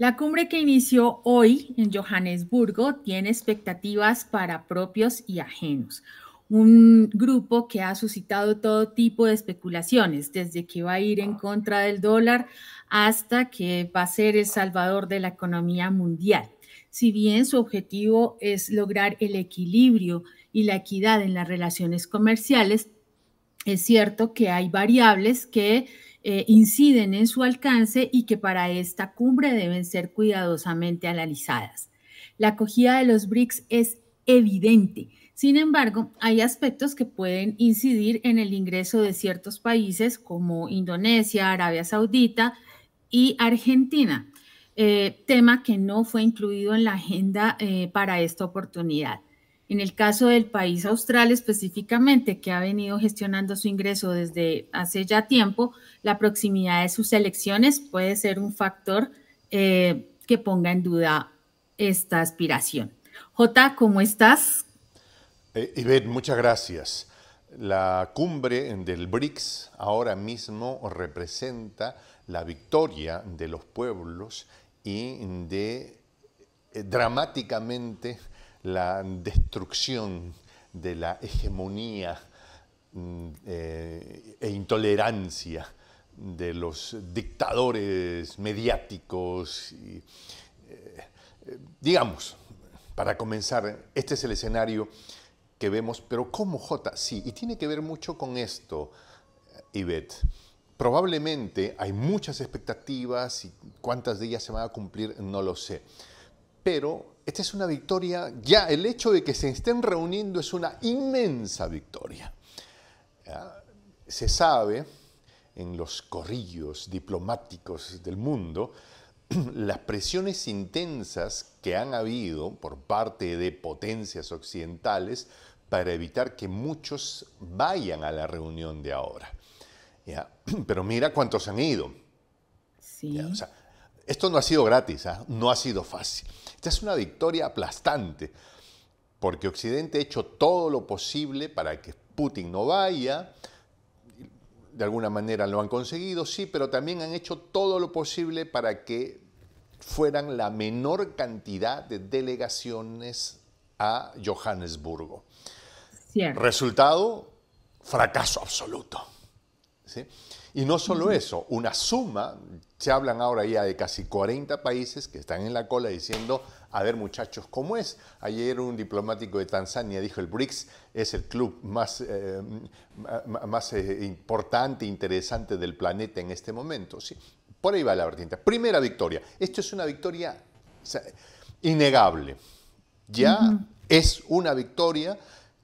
La cumbre que inició hoy en Johannesburgo tiene expectativas para propios y ajenos. Un grupo que ha suscitado todo tipo de especulaciones, desde que va a ir en contra del dólar hasta que va a ser el salvador de la economía mundial. Si bien su objetivo es lograr el equilibrio y la equidad en las relaciones comerciales, es cierto que hay variables que eh, inciden en su alcance y que para esta cumbre deben ser cuidadosamente analizadas. La acogida de los BRICS es evidente. Sin embargo, hay aspectos que pueden incidir en el ingreso de ciertos países como Indonesia, Arabia Saudita y Argentina, eh, tema que no fue incluido en la agenda eh, para esta oportunidad. En el caso del país austral específicamente, que ha venido gestionando su ingreso desde hace ya tiempo, la proximidad de sus elecciones puede ser un factor eh, que ponga en duda esta aspiración. J, ¿cómo estás? Eh, muchas gracias. La cumbre del BRICS ahora mismo representa la victoria de los pueblos y de eh, dramáticamente la destrucción de la hegemonía mm, eh, e intolerancia de los dictadores mediáticos. Eh, eh, digamos, para comenzar, este es el escenario que vemos, pero ¿cómo J? Sí, y tiene que ver mucho con esto, Ivette. Probablemente hay muchas expectativas y cuántas de ellas se van a cumplir, no lo sé. Pero esta es una victoria, ya el hecho de que se estén reuniendo es una inmensa victoria. Se sabe en los corrillos diplomáticos del mundo las presiones intensas que han habido por parte de potencias occidentales para evitar que muchos vayan a la reunión de ahora. Pero mira cuántos han ido. Sí. Esto no ha sido gratis, ¿ah? no ha sido fácil. Esta es una victoria aplastante, porque Occidente ha hecho todo lo posible para que Putin no vaya, de alguna manera lo han conseguido, sí, pero también han hecho todo lo posible para que fueran la menor cantidad de delegaciones a Johannesburgo. Resultado, fracaso absoluto. Y no solo eso, una suma, se hablan ahora ya de casi 40 países que están en la cola diciendo, a ver muchachos, ¿cómo es? Ayer un diplomático de Tanzania dijo, el BRICS es el club más, importante eh, más eh, importante, interesante del planeta en este momento. Sí, por ahí va la vertiente. Primera victoria. Esto es una victoria innegable. Ya es una victoria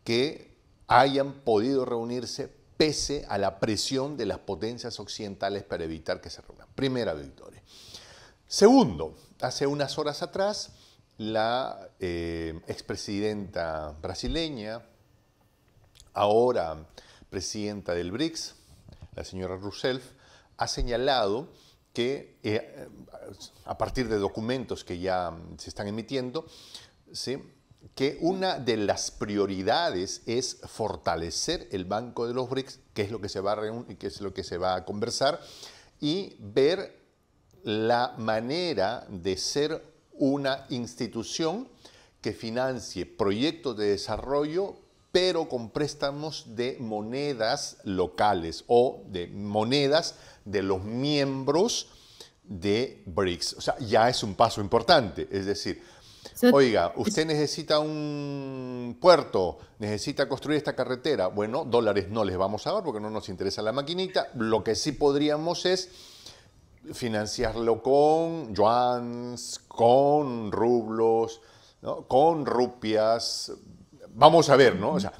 que hayan podido reunirse pese a la presión de las potencias occidentales para evitar que se reúnan. Primera victoria. Segundo, hace unas horas atrás, la eh, expresidenta brasileña, ahora presidenta del BRICS, la señora Rousseff, ha señalado que eh, a partir de documentos que ya se están emitiendo, ¿sí? que una de las prioridades es fortalecer el Banco de los BRICS, que es lo que se va a, reunir, que es lo que se va a conversar, y ver la manera de ser una institución que financie proyectos de desarrollo, pero con préstamos de monedas locales o de monedas de los miembros de BRICS. O sea, ya es un paso importante, es decir, Oiga, usted necesita un puerto, necesita construir esta carretera. Bueno, dólares no les vamos a dar porque no nos interesa la maquinita. Lo que sí podríamos es financiarlo con yuans, con rublos, con rupias. Vamos a ver, ¿no? O sea,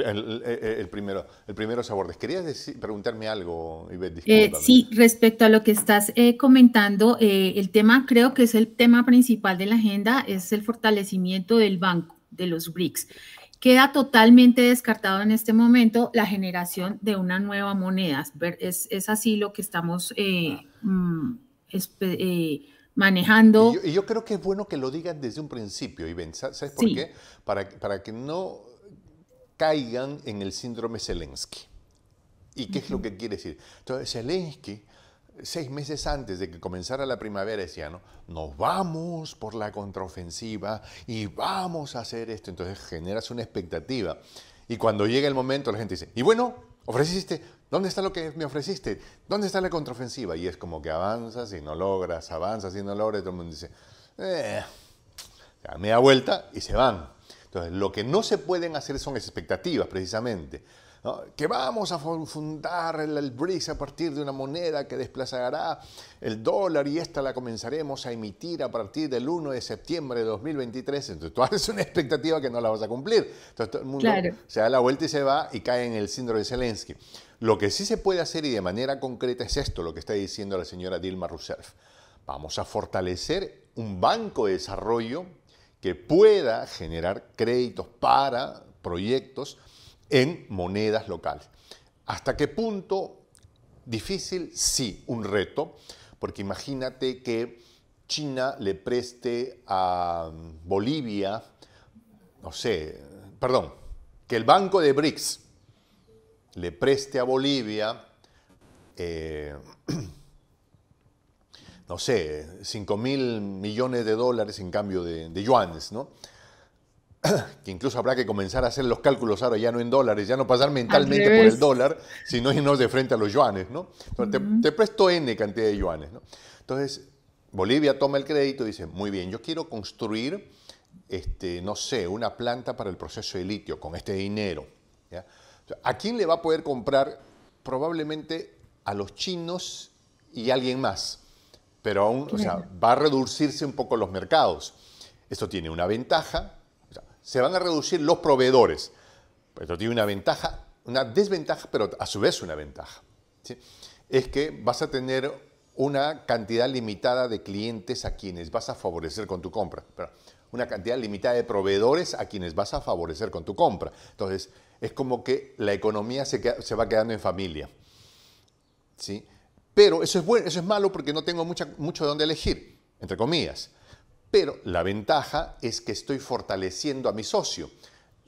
el, primero, el primero sabor. ¿Querías preguntarme algo, Ivette? Eh, sí, respecto a lo que estás eh, comentando, eh, el tema creo que es el tema principal de la agenda, es el fortalecimiento del banco, de los BRICS. Queda totalmente descartado en este momento la generación de una nueva moneda. Es, así lo que estamos mm, manejando. Y yo, creo que es bueno que lo digas desde un principio, Ivette. ¿Sabes por qué? Para, para que no caigan en el síndrome Zelensky. ¿Y qué es lo que quiere decir? Entonces, Zelensky, seis meses antes de que comenzara la primavera, decía, ¿no? Nos vamos por la contraofensiva y vamos a hacer esto. Entonces generas una expectativa. Y cuando llega el momento, la gente dice, y bueno, ofreciste, ¿dónde está lo que me ofreciste? ¿Dónde está la contraofensiva? Y es como que avanzas y no logras, avanzas y no logras, y todo el mundo dice, eh, a media vuelta y se van. Entonces, lo que no se pueden hacer son expectativas, precisamente. Que vamos a fundar el, BRICS a partir de una moneda que desplazará el dólar y esta la comenzaremos a emitir a partir del 1 de septiembre de 2023. Entonces, tú haces una expectativa que no la vas a cumplir. Entonces, todo el mundo se da la vuelta y se va y cae en el síndrome de Zelensky. Lo que sí se puede hacer y de manera concreta es esto, lo que está diciendo la señora Dilma Rousseff. Vamos a fortalecer un banco de desarrollo que pueda generar créditos para proyectos en monedas locales. ¿Hasta qué punto? Difícil, sí, un reto, porque imagínate que China le preste a Bolivia, no sé, perdón, que el banco de BRICS le preste a Bolivia eh, no sé, 5 mil millones de dólares en cambio de, yuanes, ¿no? que incluso habrá que comenzar a hacer los cálculos ahora ya no en dólares, ya no pasar mentalmente por el dólar, sino irnos de frente a los yuanes, ¿no? te, presto N cantidad de yuanes, ¿no? Entonces, Bolivia toma el crédito y dice, muy bien, yo quiero construir, este, no sé, una planta para el proceso de litio con este dinero. ¿A quién le va a poder comprar? Probablemente a los chinos y alguien más pero aún o sea, va a reducirse un poco los mercados. Esto tiene una ventaja, o sea, se van a reducir los proveedores, esto tiene una ventaja, una desventaja, pero a su vez una ventaja. Es que vas a tener una cantidad limitada de clientes a quienes vas a favorecer con tu compra, una cantidad limitada de proveedores a quienes vas a favorecer con tu compra. Entonces, es como que la economía se, se va quedando en familia. ¿sí? Pero eso es, bueno, eso es malo porque no tengo mucha, mucho de dónde elegir, entre comillas. Pero la ventaja es que estoy fortaleciendo a mi socio.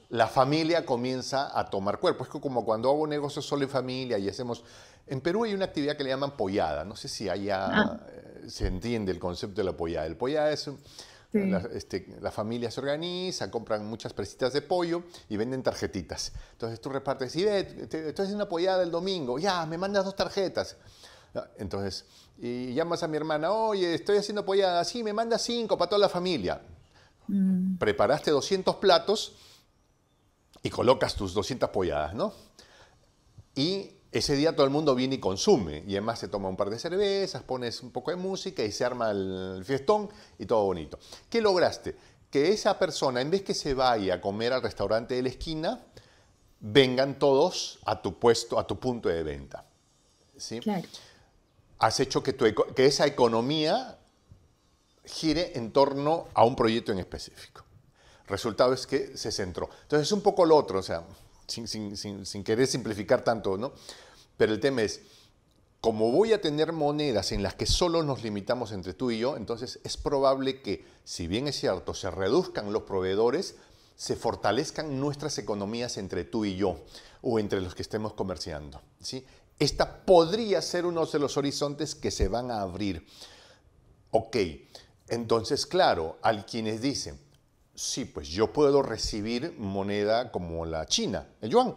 La familia comienza a tomar cuerpo. Es como cuando hago negocios solo en familia y hacemos... En Perú hay una actividad que le llaman pollada. No sé si allá ah. eh, se entiende el concepto de la pollada. El pollada es... Este, la, familia se organiza, compran muchas presitas de pollo y venden tarjetitas. Entonces tú repartes, y ves, estoy haciendo una pollada el domingo, ya, me mandas dos tarjetas. Entonces, y llamas a mi hermana, oye, estoy haciendo polladas. sí, me manda cinco para toda la familia. Mm. Preparaste 200 platos y colocas tus 200 polladas, ¿no? Y ese día todo el mundo viene y consume. Y además se toma un par de cervezas, pones un poco de música y se arma el fiestón y todo bonito. ¿Qué lograste? Que esa persona, en vez que se vaya a comer al restaurante de la esquina, vengan todos a tu puesto, a tu punto de venta. ¿Sí? Claro has hecho que, esa economía gire en torno a un proyecto en específico. Resultado es que se centró. Entonces es un poco lo otro, o sea, sin, sin querer simplificar tanto, ¿no? Pero el tema es, como voy a tener monedas en las que solo nos limitamos entre tú y yo, entonces es probable que, si bien es cierto, se reduzcan los proveedores, se fortalezcan nuestras economías entre tú y yo o entre los que estemos comerciando. ¿sí? esta podría ser uno de los horizontes que se van a abrir. Ok, entonces claro, al quienes dicen, sí, pues yo puedo recibir moneda como la China, el yuan,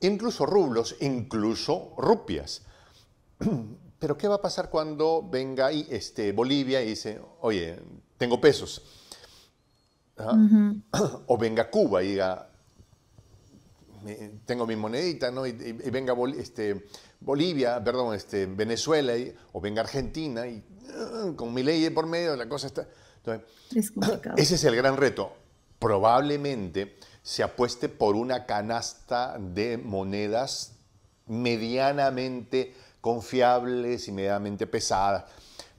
incluso rublos, incluso rupias. Pero ¿qué va a pasar cuando venga este, Bolivia y dice, oye, tengo pesos? ¿Ah? O venga Cuba y diga, tengo mi monedita, ¿no? Y, venga este, Bolivia, perdón, este, Venezuela o venga Argentina y ah, con mi ley por medio la cosa está... Ese es el gran reto. Probablemente se apueste por una canasta de monedas medianamente confiables y medianamente pesadas.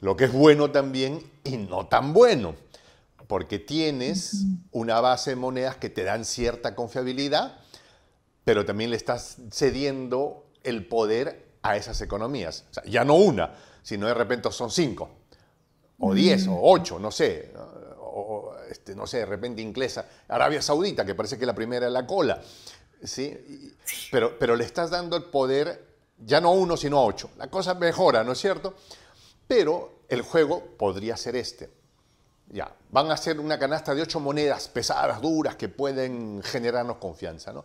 Lo que es bueno también y no tan bueno, porque tienes una base de monedas que te dan cierta confiabilidad, pero también le estás cediendo el poder a esas economías. O sea, ya no una, sino de repente son cinco, o mm. diez, o ocho, no sé. O, este, no sé, de repente inglesa, Arabia Saudita, que parece que la primera es la cola. ¿sí? Pero, pero le estás dando el poder ya no uno, sino a ocho. La cosa mejora, ¿no es cierto? Pero el juego podría ser este. Ya, van a ser una canasta de ocho monedas pesadas, duras, que pueden generarnos confianza, ¿no?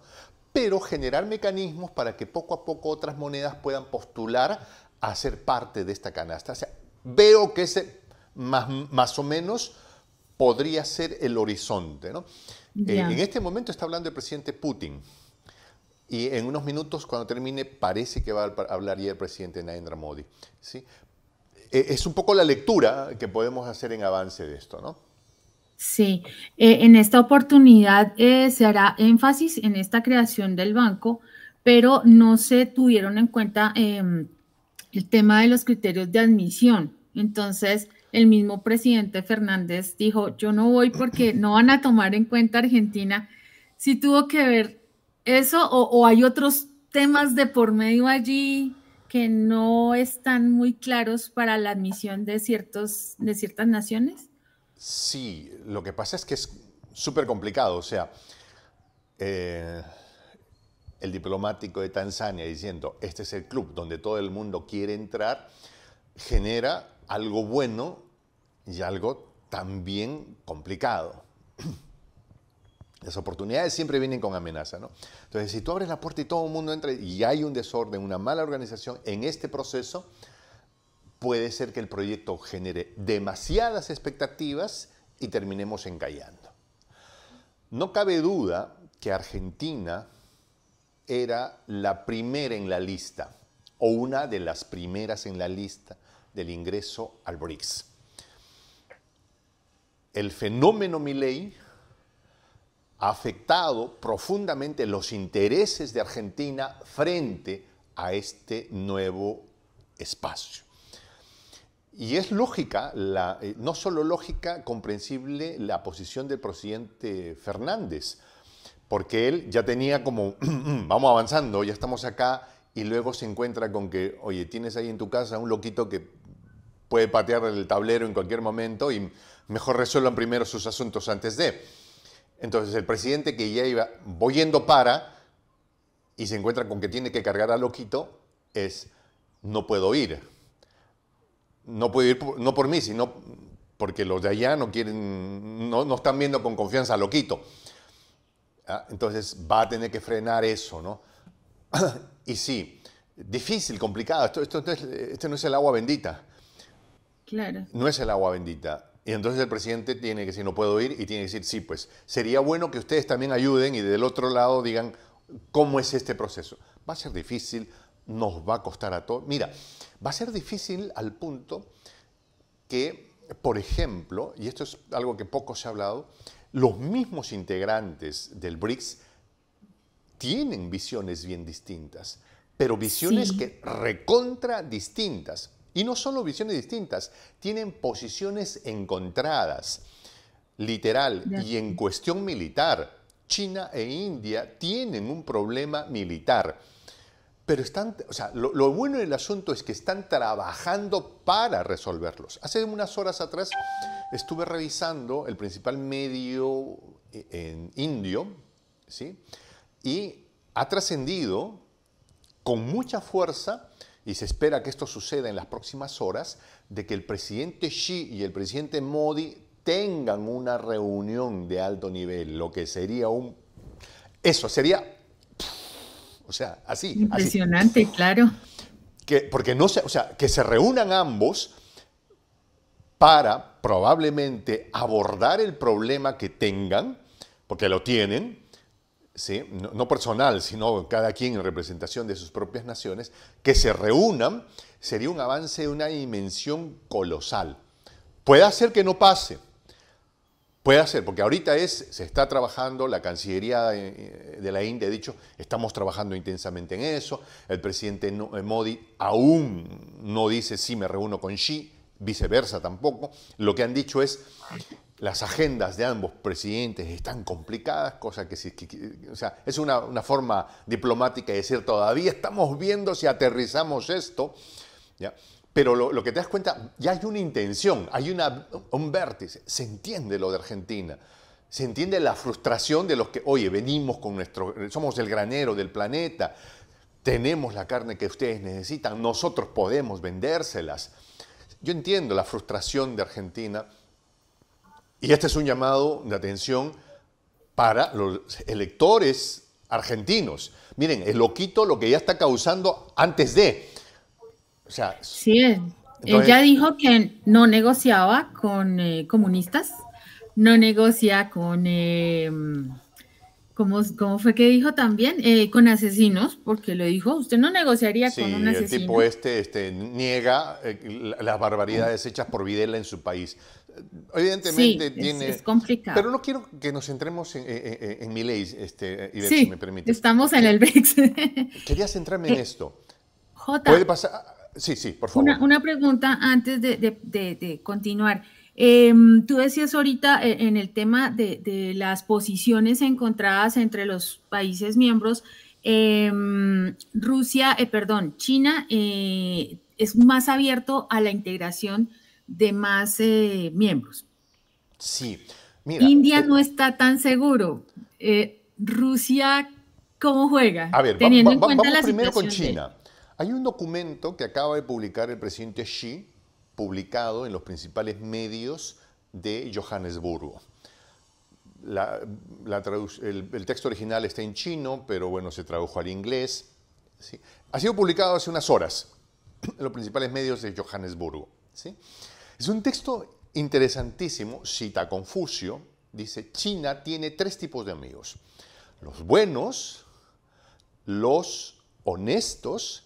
pero generar mecanismos para que poco a poco otras monedas puedan postular a ser parte de esta canasta. O sea, veo que ese más, más o menos podría ser el horizonte. ¿no? Eh, en este momento está hablando el presidente Putin. Y en unos minutos, cuando termine, parece que va a hablar ya el presidente Narendra Modi. ¿sí? Eh, es un poco la lectura que podemos hacer en avance de esto, ¿no? Sí, eh, en esta oportunidad eh, se hará énfasis en esta creación del banco, pero no se tuvieron en cuenta em, el tema de los criterios de admisión. Entonces, el mismo presidente Fernández dijo, yo no voy porque no van a tomar en cuenta Argentina. Si tuvo que ver eso o, o hay otros temas de por medio allí que no están muy claros para la admisión de, ciertos, de ciertas naciones? Sí, lo que pasa es que es súper complicado. O sea, eh, el diplomático de Tanzania diciendo, este es el club donde todo el mundo quiere entrar, genera algo bueno y algo también complicado. Las oportunidades siempre vienen con amenaza, ¿no? Entonces, si tú abres la puerta y todo el mundo entra y hay un desorden, una mala organización en este proceso, puede ser que el proyecto genere demasiadas expectativas y terminemos encallando. No cabe duda que Argentina era la primera en la lista, o una de las primeras en la lista del ingreso al BRICS. El fenómeno Milei ha afectado profundamente los intereses de Argentina frente a este nuevo espacio. Y es lógica, la, eh, no solo lógica, comprensible la posición del presidente Fernández, porque él ya tenía como, vamos avanzando, ya estamos acá, y luego se encuentra con que, oye, tienes ahí en tu casa un loquito que puede patear el tablero en cualquier momento y mejor resuelvan primero sus asuntos antes de. Entonces el presidente que ya iba, voy para, y se encuentra con que tiene que cargar al loquito, es, no puedo ir no puedo ir no por mí, sino porque los de allá no quieren, no, están viendo con confianza lo Loquito. Ah, entonces va a tener que frenar eso, ¿no? y sí, difícil, complicado. Esto, no es el agua bendita. Claro. No es el agua bendita. Y entonces el presidente tiene que decir, no puedo ir, y tiene que decir, sí, pues sería bueno que ustedes también ayuden y del otro lado digan cómo es este proceso. Va a ser difícil, nos va a costar a todos. Mira, Va a ser difícil al punto que, por ejemplo, y esto es algo que poco se ha hablado, los mismos integrantes del BRICS tienen visiones bien distintas, pero visiones que recontra distintas. Y no solo visiones distintas, tienen posiciones encontradas, literal, y en cuestión militar. China e India tienen un problema militar pero están, o sea, lo, bueno del asunto es que están trabajando para resolverlos. Hace unas horas atrás estuve revisando el principal medio eh, en indio, ¿sí? Y ha trascendido con mucha fuerza, y se espera que esto suceda en las próximas horas, de que el presidente Xi y el presidente Modi tengan una reunión de alto nivel, lo que sería un... Eso sería o sea, así. Impresionante, claro. Que, porque no se, o sea, que se reúnan ambos para probablemente abordar el problema que tengan, porque lo tienen, ¿sí? no, personal, sino cada quien en representación de sus propias naciones, que se reúnan sería un avance de una dimensión colosal. Puede ser que no pase, puede hacer, porque ahorita es, se está trabajando, la Cancillería eh, eh, de la India, ha dicho estamos trabajando intensamente en eso, el presidente eh, Modi aún no dice si me reúno con Xi, viceversa tampoco, lo que han dicho es las agendas de ambos presidentes están complicadas, cosa que, si, o sea, es una, una, forma diplomática de decir todavía estamos viendo si aterrizamos esto, ¿ya? Pero lo, que te das cuenta, ya hay una intención, hay una, un vértice. Se entiende lo de Argentina. Se entiende la frustración de los que, oye, venimos con nuestro, somos el granero del planeta, tenemos la carne que ustedes necesitan, nosotros podemos vendérselas. Yo entiendo la frustración de Argentina y este es un llamado de atención para los electores argentinos. Miren, el loquito lo que ya está causando antes de, sí, ella eh, eh, dijo que no negociaba con eh, comunistas, no negocia con... ¿Cómo, ¿Cómo, fue que dijo también? con asesinos, porque lo dijo, usted no negociaría con un asesino. el tipo este, este niega las barbaridades hechas por Videla en su país. Evidentemente tiene... Es, complicado. Pero no quiero que nos centremos en, mi ley, este, si me permite. estamos en el BRICS. Quería centrarme en esto. J. Puede pasar... Sí, sí, por favor. Una, pregunta antes de, continuar. Em, tú decías ahorita eh, en el tema de, las posiciones encontradas entre los países miembros, em, Rusia, eh, perdón, China eh, es más abierto a la integración de más miembros. Sí. Mira, India no está tan seguro. Rusia, ¿cómo juega? Teniendo en cuenta vamos primero con China. Hay un documento que acaba de publicar el presidente Xi, publicado en los principales medios de Johannesburgo. el, texto original está en chino, pero bueno, se tradujo al inglés. Ha sido publicado hace unas horas en los principales medios de Johannesburgo. Es un texto interesantísimo, cita Confucio, dice, China tiene tres tipos de amigos. Los buenos, los honestos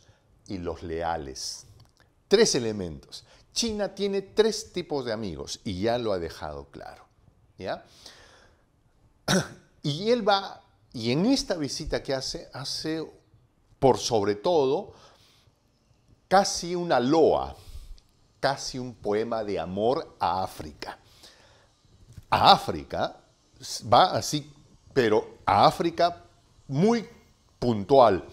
y los leales. Tres elementos. China tiene tres tipos de amigos y ya lo ha dejado claro. Y él va, y en esta visita que hace, hace por sobre todo casi una loa, casi un poema de amor a África. A África va así, pero a África muy puntual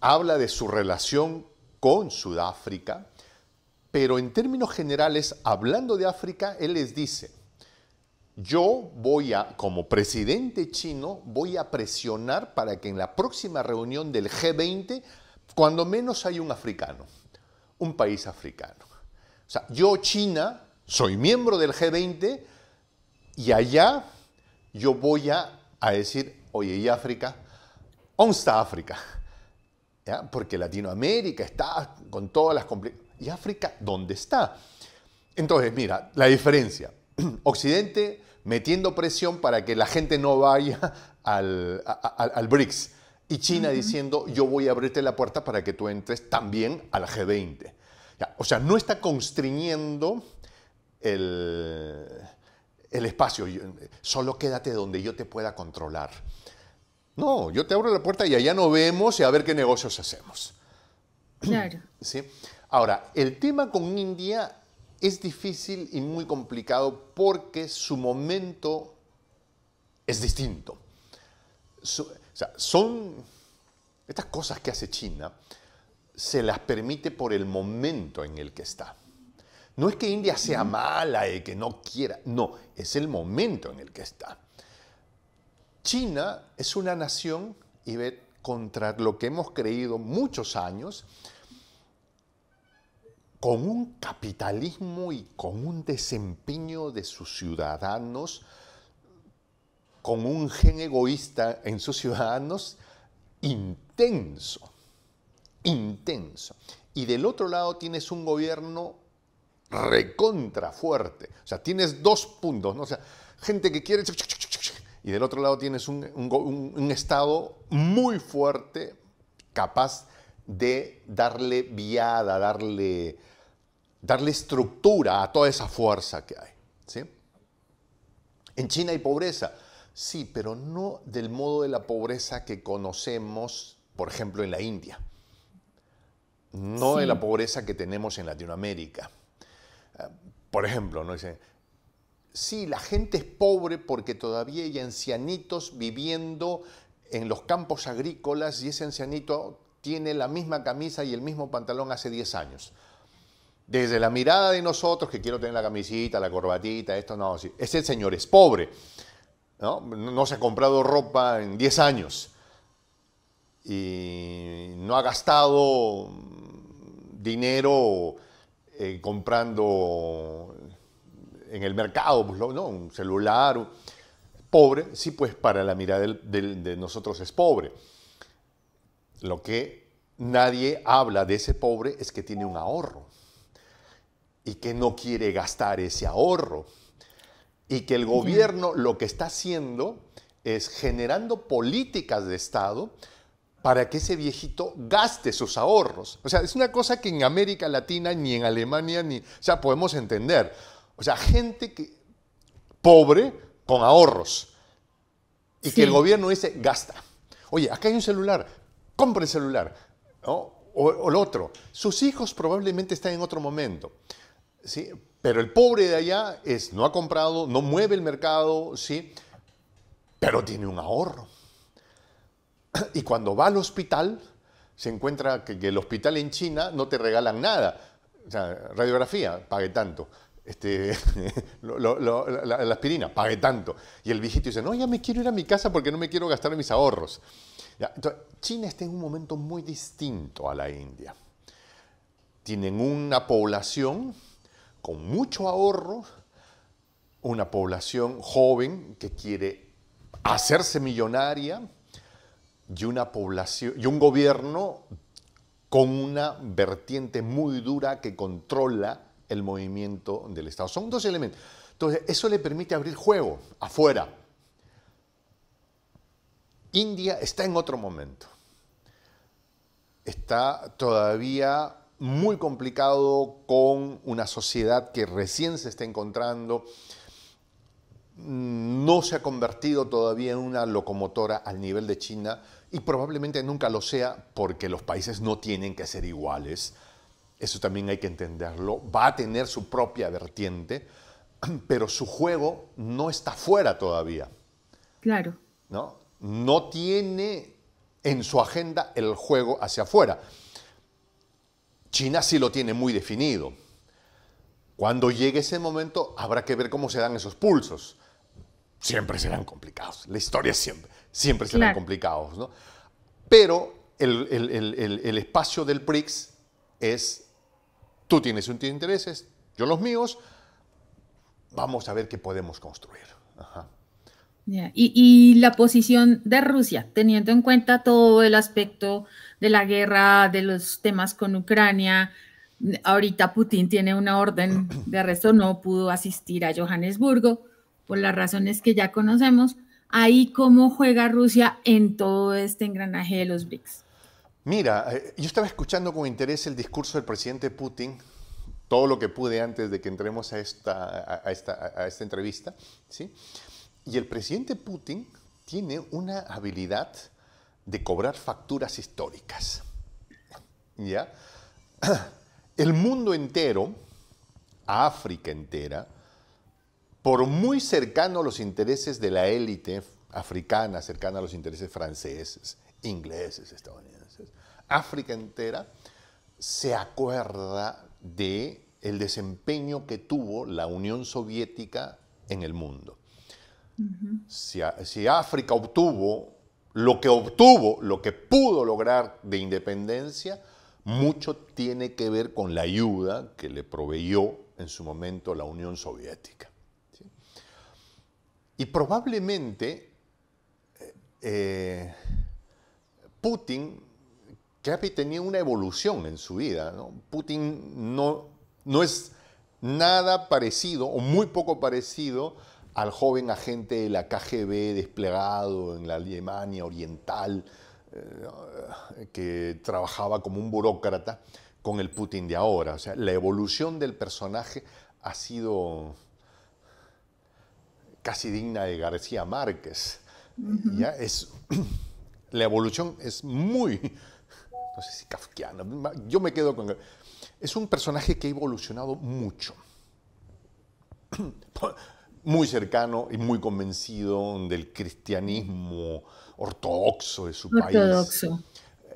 habla de su relación con Sudáfrica, pero en términos generales, hablando de África, él les dice, yo voy a, como presidente chino, voy a presionar para que en la próxima reunión del G20, cuando menos hay un africano, un país africano. O sea, yo China, soy miembro del G20 y allá yo voy a, decir, oye, ¿y África? ¿Dónde está África? porque Latinoamérica está con todas las complicaciones. ¿Y África dónde está? Entonces, mira, la diferencia. Occidente metiendo presión para que la gente no vaya al, BRICS. Y China diciendo, yo voy a abrirte la puerta para que tú entres también al G20. o sea, no está constriñendo el espacio. Solo quédate donde yo te pueda controlar. No, yo te abro la puerta y allá nos vemos y a ver qué negocios hacemos. Claro. Ahora, el tema con India es difícil y muy complicado porque su momento es distinto. o sea, son estas cosas que hace China, se las permite por el momento en el que está. No es que India sea mala y que no quiera, no, es el momento en el que está. China es una nación, y ve contra lo que hemos creído muchos años, con un capitalismo y con un desempeño de sus ciudadanos, con un gen egoísta en sus ciudadanos intenso, intenso. Y del otro lado tienes un gobierno recontra fuerte. O sea, tienes dos puntos, ¿no? O sea, gente que quiere y del otro lado tienes un, Estado muy fuerte, capaz de darle viada, darle, darle estructura a toda esa fuerza que hay. ¿sí? En China hay pobreza, sí, pero no del modo de la pobreza que conocemos, por ejemplo, en la India, no de la pobreza que tenemos en Latinoamérica. Ah, por ejemplo, ¿no? Dicen, sí, la gente es pobre porque todavía hay ancianitos viviendo en los campos agrícolas y ese ancianito tiene la misma camisa y el mismo pantalón hace 10 años. Desde la mirada de nosotros, que quiero tener la camisita, la corbatita, esto no, ese señor es pobre, ¿no? se ha comprado ropa en 10 años y no ha gastado dinero eh, comprando en el mercado, pues, ¿no? un celular pobre, sí, pues para la mirada de nosotros es pobre. Lo que nadie habla de ese pobre es que tiene un ahorro y que no quiere gastar ese ahorro y que el gobierno lo que está haciendo es generando políticas de Estado para que ese viejito gaste sus ahorros. O sea, es una cosa que en América Latina, ni en Alemania, ni... O sea, podemos entender. O sea, gente que, pobre con ahorros y que el gobierno dice, gasta. Oye, acá hay un celular, compre el celular. O, el otro. Sus hijos probablemente están en otro momento. ¿sí? Pero el pobre de allá es, no ha comprado, no mueve el mercado, ¿sí? pero tiene un ahorro. Y cuando va al hospital, se encuentra que, que el hospital en China no te regalan nada. O sea, radiografía, pague tanto este, la, aspirina, pague tanto. Y el viejito dice, no, ya me quiero ir a mi casa porque no me quiero gastar mis ahorros. China está en un momento muy distinto a la India. Tienen una población con mucho ahorro, una población joven que quiere hacerse millonaria y, una población, y un gobierno con una vertiente muy dura que controla el movimiento del Estado. Son dos elementos. Entonces, eso le permite abrir juego afuera. India está en otro momento. Está todavía muy complicado con una sociedad que recién se está encontrando. No se ha convertido todavía en una locomotora al nivel de China y probablemente nunca lo sea porque los países no tienen que ser iguales eso también hay que entenderlo, va a tener su propia vertiente, pero su juego no está fuera todavía. Claro. ¿No? No tiene en su agenda el juego hacia afuera. China sí lo tiene muy definido. Cuando llegue ese momento habrá que ver cómo se dan esos pulsos. Siempre serán complicados. La historia siempre, siempre serán complicados. Pero el, espacio del BRICS es Tú tienes de intereses, yo los míos. Vamos a ver qué podemos construir. Y, y, la posición de Rusia, teniendo en cuenta todo el aspecto de la guerra, de los temas con Ucrania, ahorita Putin tiene una orden de arresto, no pudo asistir a Johannesburgo por las razones que ya conocemos. Ahí cómo juega Rusia en todo este engranaje de los BRICS. Mira, eh, yo estaba escuchando con interés el discurso del presidente Putin, todo lo que pude antes de que entremos a esta, a esta, a esta entrevista, ¿sí? Y el presidente Putin tiene una habilidad de cobrar facturas históricas. ¿Ya? El mundo entero, África entera, por muy cercano a los intereses de la élite africana, cercano a los intereses franceses, ingleses, estadounidenses, África entera se acuerda de el desempeño que tuvo la Unión Soviética en el mundo. si, África obtuvo lo que obtuvo, lo que pudo lograr de independencia, mucho tiene que ver con la ayuda que le proveyó en su momento la Unión Soviética. Y probablemente eh, eh, Putin, Capi tenía una evolución en su vida. Putin no, no es nada parecido o muy poco parecido al joven agente de la KGB desplegado en la Alemania Oriental eh, que trabajaba como un burócrata con el Putin de ahora. O sea, la evolución del personaje ha sido casi digna de García Márquez. Ya es la evolución es muy, no sé si kafkiana, yo me quedo con... Es un personaje que ha evolucionado mucho, muy cercano y muy convencido del cristianismo ortodoxo de su país. Ortodoxo.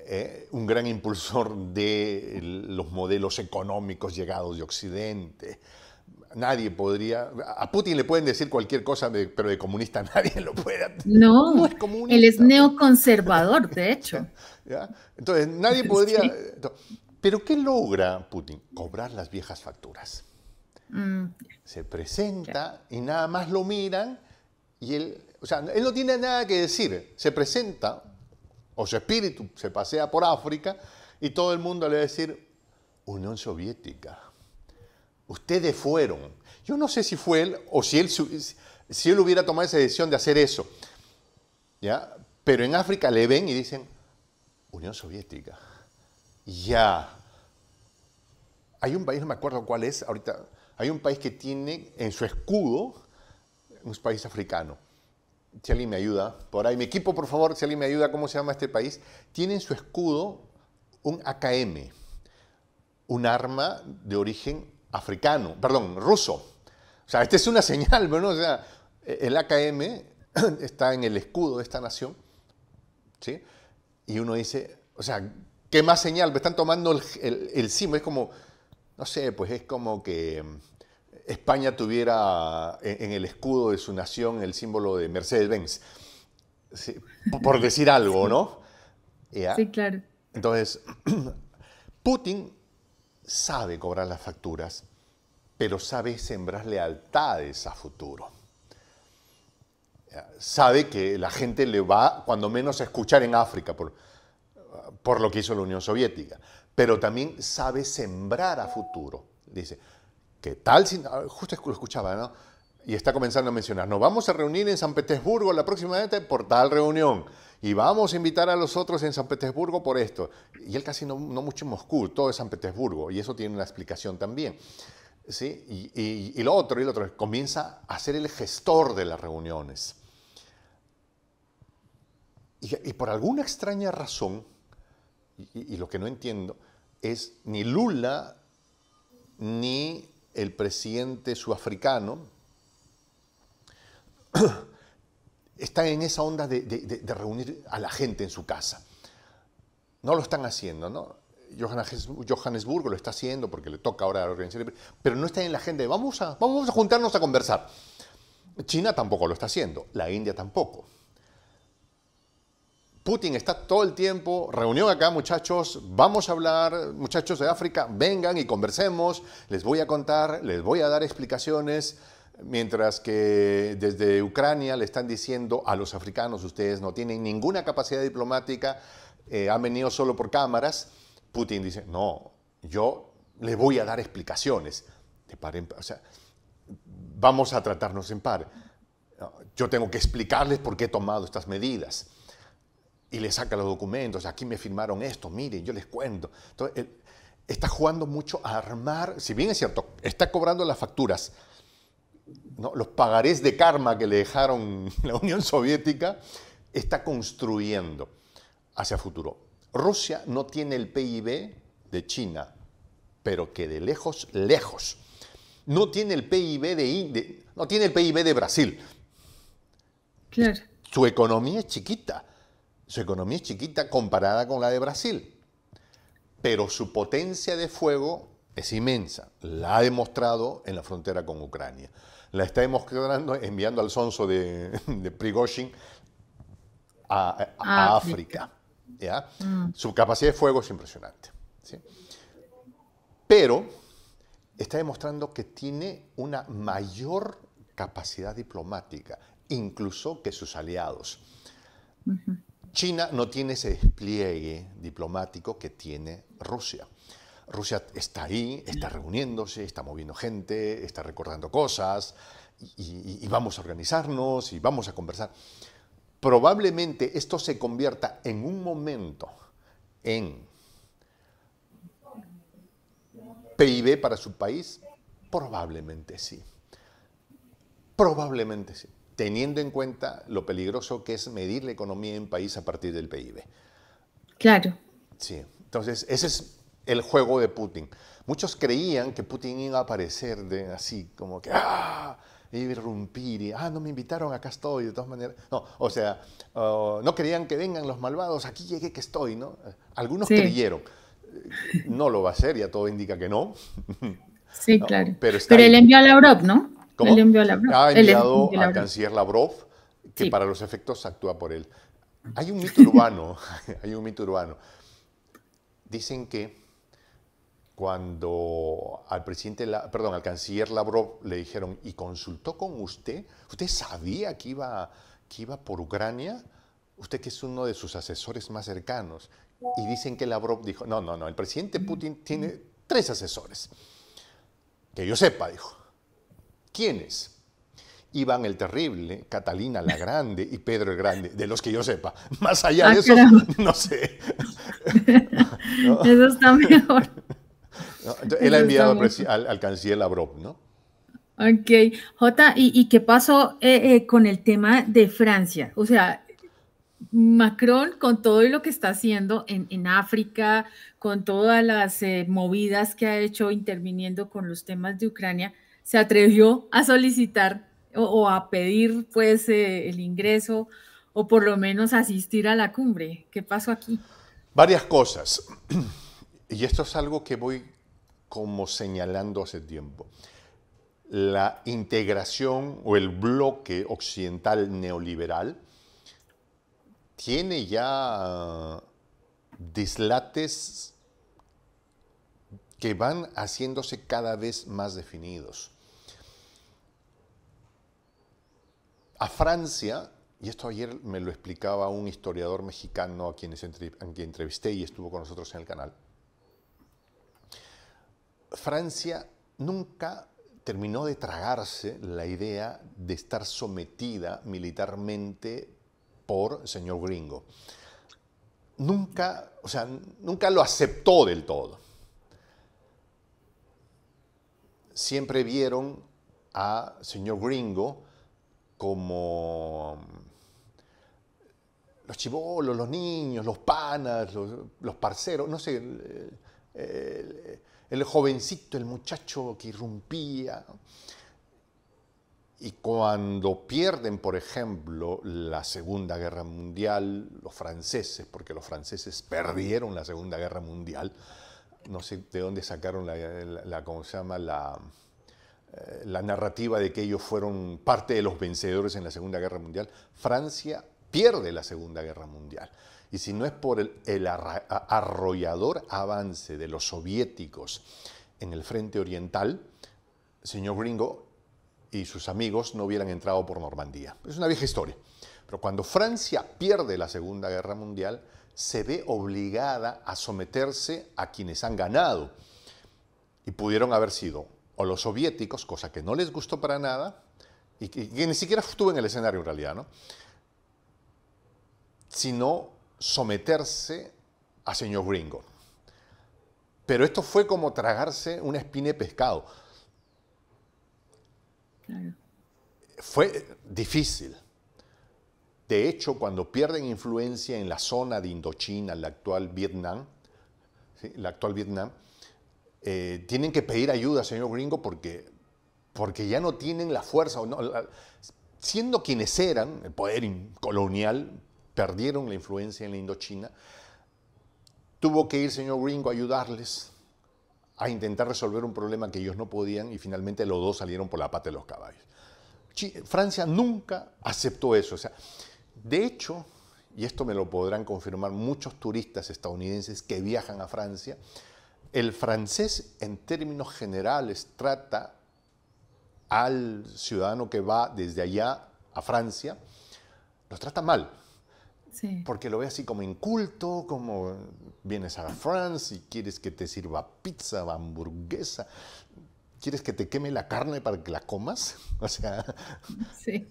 Eh, un gran impulsor de los modelos económicos llegados de Occidente Nadie podría. A Putin le pueden decir cualquier cosa, pero de comunista nadie lo puede. No, él es neoconservador, de hecho. Entonces, nadie podría. Pero ¿qué logra Putin? Cobrar las viejas facturas. Mm. Se presenta y nada más lo miran y él. O sea, él no tiene nada que decir. Se presenta, o su espíritu se pasea por África y todo el mundo le va a decir Unión Soviética. Ustedes fueron. Yo no sé si fue él o si él, si él hubiera tomado esa decisión de hacer eso. ¿ya? Pero en África le ven y dicen, Unión Soviética. Ya. Hay un país, no me acuerdo cuál es ahorita, hay un país que tiene en su escudo un país africano. Si me ayuda, por ahí, mi equipo, por favor, si me ayuda, ¿cómo se llama este país? Tiene en su escudo un AKM, un arma de origen africano, perdón, ruso. O sea, esta es una señal, ¿no? O sea, el AKM está en el escudo de esta nación, ¿sí? Y uno dice, o sea, ¿qué más señal? Me están tomando el, el, es como, no sé, pues es como que mm, España tuviera en, el escudo de su nación el símbolo de Mercedes-Benz, por decir algo, ¿no? Sí, claro. Entonces, Putin sabe cobrar las facturas, pero sabe sembrar lealtades a futuro. Sabe que la gente le va, cuando menos, a escuchar en África por, lo que hizo la Unión Soviética, pero también sabe sembrar a futuro. Dice, que tal si, ah, justo lo escuchaba, ¿no? Y está comenzando a mencionar, nos vamos a reunir en San Petersburgo la próxima vez por tal reunión y vamos a invitar a los otros en San Petersburgo por esto. Y él casi no, mucho en Moscú, todo es San Petersburgo, y eso tiene una explicación también. ¿sí? Y, lo otro, y lo otro, comienza a ser el gestor de las reuniones. Y, por alguna extraña razón, y, lo que no entiendo, es ni Lula ni el presidente suafricano están en esa onda de, reunir a la gente en su casa. No lo están haciendo, ¿no? Johannesburgo lo está haciendo porque le toca ahora la organización. pero no está en la agenda de vamos a, vamos a juntarnos a conversar. China tampoco lo está haciendo, la India tampoco. Putin está todo el tiempo, reunión acá muchachos, vamos a hablar, muchachos de África, vengan y conversemos, les voy a contar, les voy a dar explicaciones, Mientras que desde Ucrania le están diciendo a los africanos, ustedes no tienen ninguna capacidad diplomática, eh, han venido solo por cámaras, Putin dice, no, yo le voy a dar explicaciones. De par O sea, vamos a tratarnos en par. Yo tengo que explicarles por qué he tomado estas medidas. Y le saca los documentos, aquí me firmaron esto, miren, yo les cuento. Entonces, está jugando mucho a armar, si bien es cierto, está cobrando las facturas, los pagarés de karma que le dejaron la Unión Soviética, está construyendo hacia futuro. Rusia no tiene el PIB de China, pero que de lejos, lejos. No tiene el PIB de, no tiene el PIB de Brasil. Su economía es chiquita. Su economía es chiquita comparada con la de Brasil. Pero su potencia de fuego es inmensa. La ha demostrado en la frontera con Ucrania la está demostrando enviando al sonso de, de Prigozhin a, África. Mm. Su capacidad de fuego es impresionante. Pero está demostrando que tiene una mayor capacidad diplomática, incluso que sus aliados. China no tiene ese despliegue diplomático que tiene Rusia. Rusia está ahí, está mm. reuniéndose, está moviendo gente, está recordando cosas, y, vamos a organizarnos y vamos a conversar. Probablemente esto se convierta en un momento en PIB para su país, probablemente sí. Probablemente sí, teniendo en cuenta lo peligroso que es medir la economía en país a partir del PIB. Claro. Sí, entonces ese es el juego de Putin. Muchos creían que Putin iba a aparecer de, así, como que ¡ah! E iba a irrumpir y ¡ah! no me invitaron, acá estoy, de todas maneras. No, o sea, no creían que vengan los malvados, aquí llegué que estoy, ¿no? Algunos creyeron. No lo va a hacer, ya todo indica que no. Sí, claro. Pero, él envió a Lavrov, ¿no? Él envió a Lavrov. Ha enviado al canciller Lavrov, que para los efectos actúa por él. Hay un mito urbano, hay un mito urbano. Dicen que cuando al presidente, perdón, al canciller Lavrov le dijeron, ¿y consultó con usted? ¿Usted sabía que iba, que iba por Ucrania? Usted que es uno de sus asesores más cercanos. Y dicen que Lavrov dijo, no, no, no, el presidente Putin tiene tres asesores. Que yo sepa, dijo. ¿Quiénes? Iván el Terrible, Catalina la Grande y Pedro el Grande, de los que yo sepa. Más allá ah, de eso, no sé. Eso está mejor él ha enviado al, canciller Lavrov, ¿no? Ok, Jota, ¿y, qué pasó eh, eh, con el tema de Francia? O sea, Macron, con todo lo que está haciendo en, África, con todas las eh, movidas que ha hecho interviniendo con los temas de Ucrania, se atrevió a solicitar o, o a pedir pues el ingreso o por lo menos asistir a la cumbre. ¿Qué pasó aquí? Varias cosas. Y esto es algo que voy como señalando hace tiempo. La integración o el bloque occidental neoliberal tiene ya ah, dislates que van haciéndose cada vez más definidos. A Francia, y esto ayer me lo explicaba un historiador mexicano a quien, entrevisté y estuvo con nosotros en el canal, Francia nunca terminó de tragarse la idea de estar sometida militarmente por señor gringo. Nunca, o sea, nunca lo aceptó del todo. Siempre vieron a señor gringo como mm, los chivolos, los niños, los panas, los, parceros, no sé, el jovencito, el muchacho que irrumpía. Y cuando pierden, por ejemplo, la Segunda Guerra Mundial, los franceses, porque los franceses perdieron la Segunda Guerra Mundial, no sé de dónde sacaron la, se llama? Eh, la narrativa de que ellos fueron parte de los vencedores en la Segunda Guerra Mundial. Francia pierde la Segunda Guerra Mundial y si no es por el, arrollador avance de los soviéticos en el frente oriental, el señor Gringo y sus amigos no hubieran entrado por Normandía. Es una vieja historia. Pero cuando Francia pierde la Segunda Guerra Mundial, se ve obligada a someterse a quienes han ganado. Y pudieron haber sido o los soviéticos, cosa que no les gustó para nada, y que, que ni siquiera estuvo en el escenario en realidad, ¿no? sino someterse a señor gringo. Pero esto fue como tragarse una espina de pescado. Fue eh, difícil. De hecho, cuando pierden influencia en la zona de Indochina, la actual Vietnam, la actual Vietnam, eh, tienen que pedir ayuda, señor gringo, porque, porque ya no tienen la fuerza. No, siendo quienes eran, el poder colonial perdieron la influencia en la Indochina, tuvo que ir señor Gringo a ayudarles a intentar resolver un problema que ellos no podían y finalmente los dos salieron por la pata de los caballos. Francia nunca aceptó eso. O sea, de hecho, y esto me lo podrán confirmar muchos turistas estadounidenses que viajan a Francia, el francés en términos generales trata al ciudadano que va desde allá a Francia, los trata mal porque lo ve así como inculto, como vienes a France y quieres que te sirva pizza, hamburguesa, quieres que te queme la carne para que la comas, o sea, sí.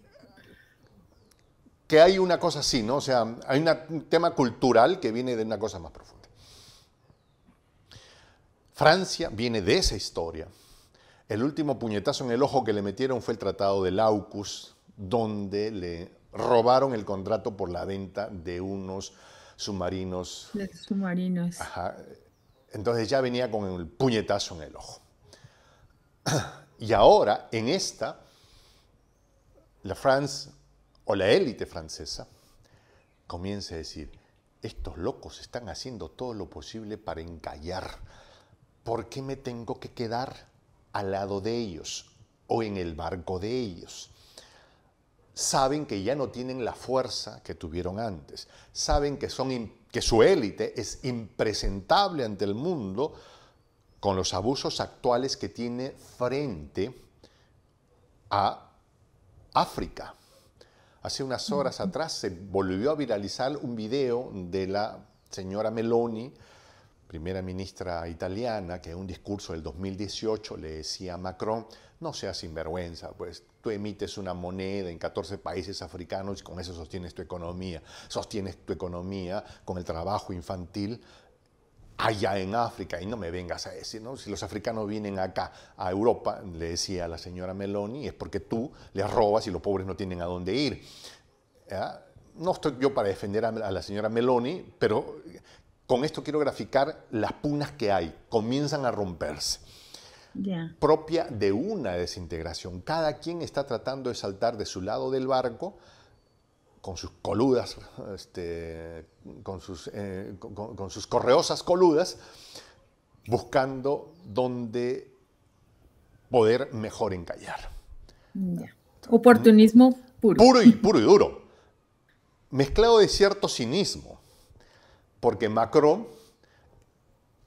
que hay una cosa así, ¿no? O sea, hay un tema cultural que viene de una cosa más profunda. Francia viene de esa historia. El último puñetazo en el ojo que le metieron fue el Tratado de Laucus, donde le robaron el contrato por la venta de unos submarinos. De submarinos. Entonces ya venía con el puñetazo en el ojo. Y ahora, en esta, la France o la élite francesa comienza a decir, estos locos están haciendo todo lo posible para encallar. ¿Por qué me tengo que quedar al lado de ellos o en el barco de ellos? saben que ya no tienen la fuerza que tuvieron antes, saben que, son, que su élite es impresentable ante el mundo con los abusos actuales que tiene frente a África. Hace unas horas atrás se volvió a viralizar un video de la señora Meloni, primera ministra italiana, que en un discurso del 2018 le decía a Macron, no seas sinvergüenza, pues tú emites una moneda en 14 países africanos y con eso sostienes tu economía. Sostienes tu economía con el trabajo infantil allá en África, y no me vengas a decir, ¿no? si los africanos vienen acá a Europa, le decía a la señora Meloni, es porque tú les robas y los pobres no tienen a dónde ir. No estoy yo para defender a la señora Meloni, pero con esto quiero graficar las punas que hay, comienzan a romperse propia de una desintegración. Cada quien está tratando de saltar de su lado del barco con sus coludas, este, con, sus, eh, con, sus correosas coludas, buscando dónde poder mejor encallar. Oportunismo puro. y, puro y duro. Mezclado de cierto cinismo, porque Macron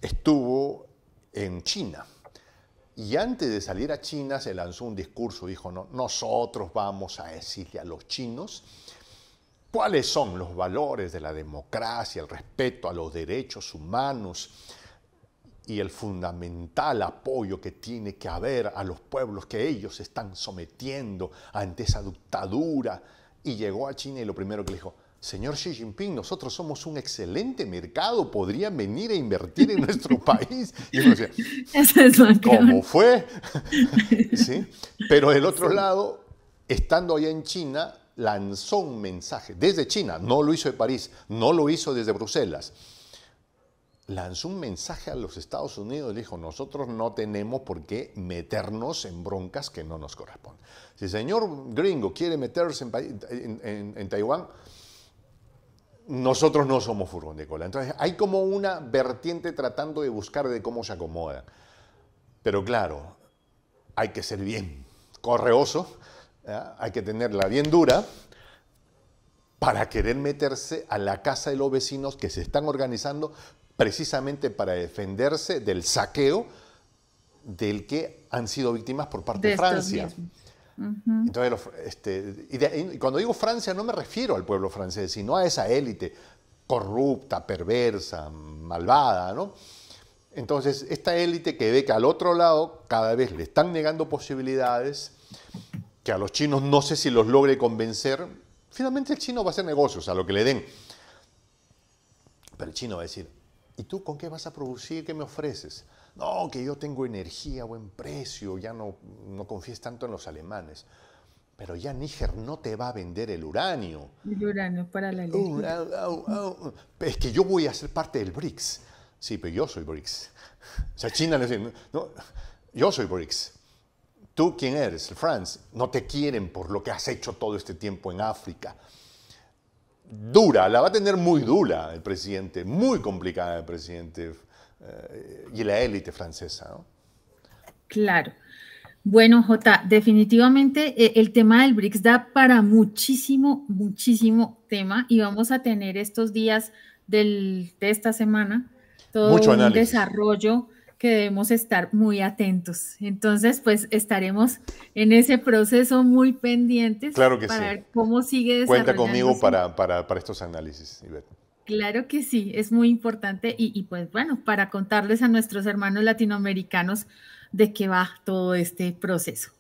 estuvo en China y antes de salir a China se lanzó un discurso, dijo, no, nosotros vamos a decirle a los chinos cuáles son los valores de la democracia, el respeto a los derechos humanos y el fundamental apoyo que tiene que haber a los pueblos que ellos están sometiendo ante esa dictadura. Y llegó a China y lo primero que le dijo, Señor Xi Jinping, nosotros somos un excelente mercado, podrían venir a invertir en nuestro país. Y ¿Cómo fue? Pero del otro lado, estando allá en China, lanzó un mensaje desde China, no lo hizo de París, no lo hizo desde Bruselas. Lanzó un mensaje a los Estados Unidos, dijo, nosotros no tenemos por qué meternos en broncas que no nos corresponden. Si el señor gringo quiere meterse en Taiwán, nosotros no somos furgón de cola. Entonces hay como una vertiente tratando de buscar de cómo se acomoda. Pero claro, hay que ser bien correoso, hay que tenerla bien dura para querer meterse a la casa de los vecinos que se están organizando precisamente para defenderse del saqueo del que han sido víctimas por parte de, Francia. Entonces, este, y, cuando digo Francia no me refiero al pueblo francés, sino a esa élite corrupta, perversa, malvada, Entonces, esta élite que ve que al otro lado cada vez le están negando posibilidades, que a los chinos no sé si los logre convencer, finalmente el chino va a hacer negocios a lo que le den. Pero el chino va a decir, ¿y tú con qué vas a producir? ¿Qué me ofreces? no, que yo tengo energía, buen precio, ya no, no confíes tanto en los alemanes. Pero ya Níger no te va a vender el uranio. El uranio para la energía. es que yo voy a ser parte del BRICS. Sí, pero yo soy BRICS. O sea, China le dice, no, yo soy BRICS. ¿Tú quién eres? France. No te quieren por lo que has hecho todo este tiempo en África. Dura, la va a tener muy dura el presidente, muy complicada el presidente eh, y la élite francesa. Claro. Bueno, Jota, definitivamente eh, el tema del BRICS da para muchísimo, muchísimo tema y vamos a tener estos días del, de esta semana todo un desarrollo que debemos estar muy atentos. Entonces, pues estaremos en ese proceso muy pendientes claro que para ver cómo sigue desarrollándose. Cuenta conmigo para, para, estos análisis, Ivette. Claro que sí, es muy importante y, pues bueno, para contarles a nuestros hermanos latinoamericanos de qué va todo este proceso.